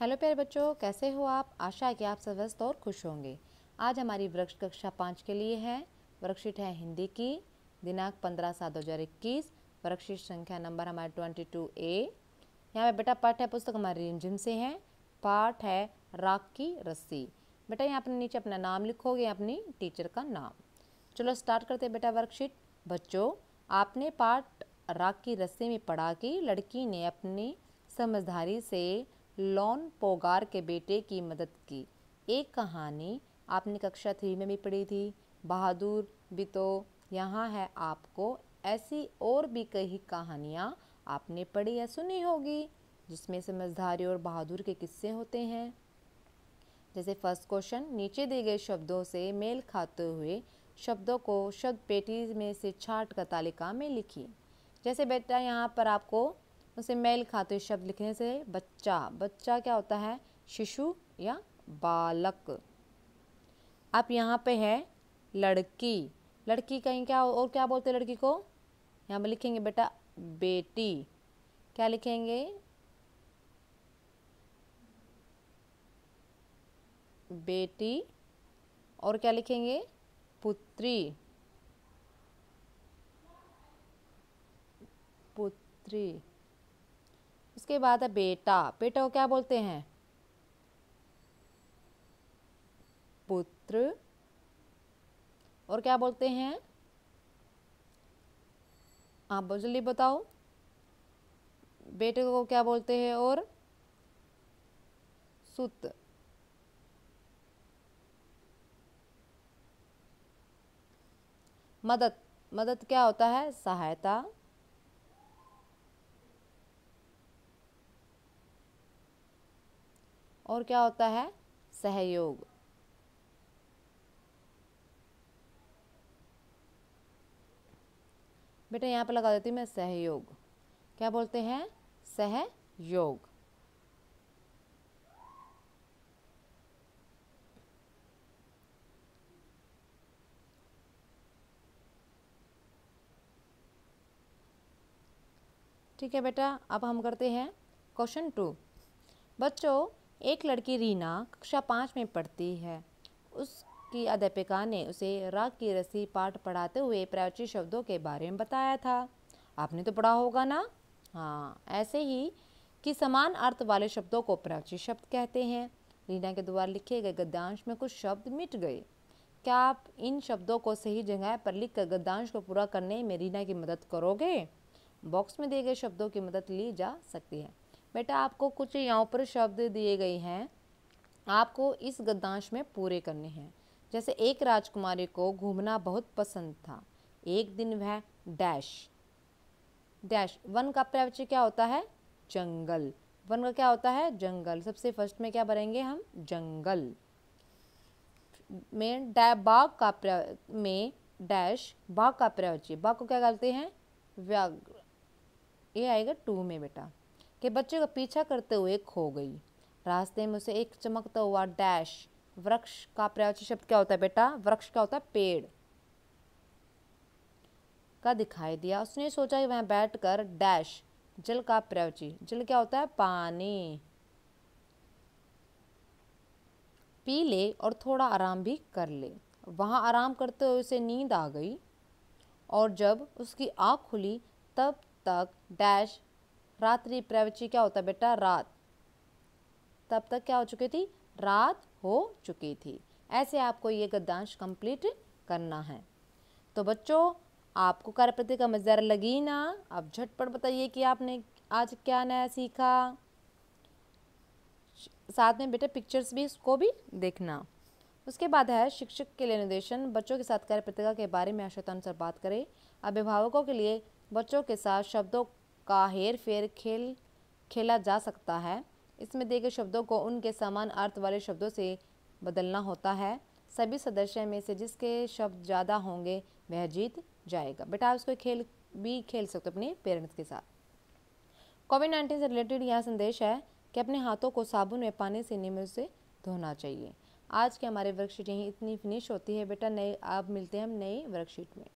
hello प्यारे बच्चों कैसे हो आप आशा है कि आप स्वस्थ और खुश होंगे आज हमारी वृक्ष कक्षा पाँच के लिए है वर्कशीट है हिंदी की दिनांक पंद्रह सात दो हज़ार इक्कीस वर्कशीट संख्या नंबर हमारे ट्वेंटी टू ए यहाँ पे बेटा पाठ है पुस्तक हमारी रिमझिम से है पाठ है राख की रस्सी बेटा यहाँ अपने नीचे अपना नाम लिखोगे अपनी टीचर का नाम चलो स्टार्ट करते बेटा वर्कशीट बच्चों आपने पाठ राख की रस्सी में पढ़ा कि लड़की ने अपनी समझदारी से लॉन पोगार के बेटे की मदद की एक कहानी आपने कक्षा थ्री में भी पढ़ी थी बहादुर बितो यहाँ है आपको ऐसी और भी कई कहानियाँ आपने पढ़ी या सुनी होगी जिसमें समझदारी और बहादुर के किस्से होते हैं जैसे फर्स्ट क्वेश्चन नीचे दिए गए शब्दों से मेल खाते हुए शब्दों को शब्द पेटी में से छाट का तालिका में लिखिए जैसे बेटा यहाँ पर आपको उसे मेल खाते शब्द लिखने से बच्चा बच्चा क्या होता है शिशु या बालक अब यहाँ पे है लड़की लड़की कहीं क्या और क्या बोलते लड़की को यहाँ पर लिखेंगे बेटा बेटी क्या लिखेंगे बेटी और क्या लिखेंगे पुत्री पुत्री उसके बाद है बेटा बेटा को क्या बोलते हैं पुत्र और क्या बोलते हैं आप जल्दी बताओ बेटे को क्या बोलते हैं और सुत मदद मदद क्या होता है सहायता और क्या होता है सहयोग बेटा यहाँ पर लगा देती हूँ मैं सहयोग क्या बोलते हैं सहयोग ठीक है बेटा अब हम करते हैं क्वेश्चन टू बच्चों एक लड़की रीना कक्षा पाँच में पढ़ती है उसकी अध्यापिका ने उसे राग की रस्सी पाठ पढ़ाते हुए प्राचीन शब्दों के बारे में बताया था आपने तो पढ़ा होगा ना हाँ ऐसे ही कि समान अर्थ वाले शब्दों को प्राचीन शब्द कहते हैं रीना के द्वारा लिखे गए गद्यांश में कुछ शब्द मिट गए क्या आप इन शब्दों को सही जगह पर लिख कर गद्यांश को पूरा करने में रीना की मदद करोगे बॉक्स में दिए गए शब्दों की मदद ली जा सकती है बेटा आपको कुछ यहाँ पर शब्द दिए गए हैं आपको इस गद्दांश में पूरे करने हैं जैसे एक राजकुमारी को घूमना बहुत पसंद था एक दिन वह डैश डैश वन का प्रवच्य क्या होता है जंगल वन का क्या होता है जंगल सबसे फर्स्ट में क्या भरेंगे हम जंगल में डै बाघ का में डैश बाघ का प्रवच्य बाघ को क्या करते हैं व्याघ्र ये आएगा टू में बेटा के बच्चे का पीछा करते हुए खो गई रास्ते में उसे एक चमकता हुआ डैश वृक्ष का पर्यायवाची शब्द क्या होता है बेटा वृक्ष क्या होता है पेड़ का दिखाई दिया उसने सोचा कि वह बैठकर डैश जल का पर्यायवाची जल क्या होता है पानी पी ले और थोड़ा आराम भी कर ले वहाँ आराम करते हुए उसे नींद आ गई और जब उसकी आँख खुली तब तक डैश रात्रि प्रवची क्या होता है बेटा रात तब तक क्या हो चुकी थी रात हो चुकी थी ऐसे आपको ये गद्यांश कंप्लीट करना है तो बच्चों आपको कार्यप्रति का मज़ेदार लगी ना अब झटपट बताइए कि आपने आज क्या नया सीखा साथ में बेटा पिक्चर्स भी इसको भी देखना उसके बाद है शिक्षक के लिए निर्देशन बच्चों के साथ कार्य के बारे में अनुसार बात करें अभिभावकों के लिए बच्चों के साथ शब्दों का हेर फेर खेल खेला जा सकता है इसमें दिए गए शब्दों को उनके समान अर्थ वाले शब्दों से बदलना होता है सभी सदस्य में से जिसके शब्द ज़्यादा होंगे वह जीत जाएगा बेटा उसको खेल भी खेल सकते हो अपने पेरेंट्स के साथ कोविड नाइन्टीन से रिलेटेड यह संदेश है कि अपने हाथों को साबुन में पानी से नीम से धोना चाहिए आज के हमारे वर्कशीट यहीं इतनी फिनिश होती है बेटा नए आप मिलते हैं हम नई वर्कशीट में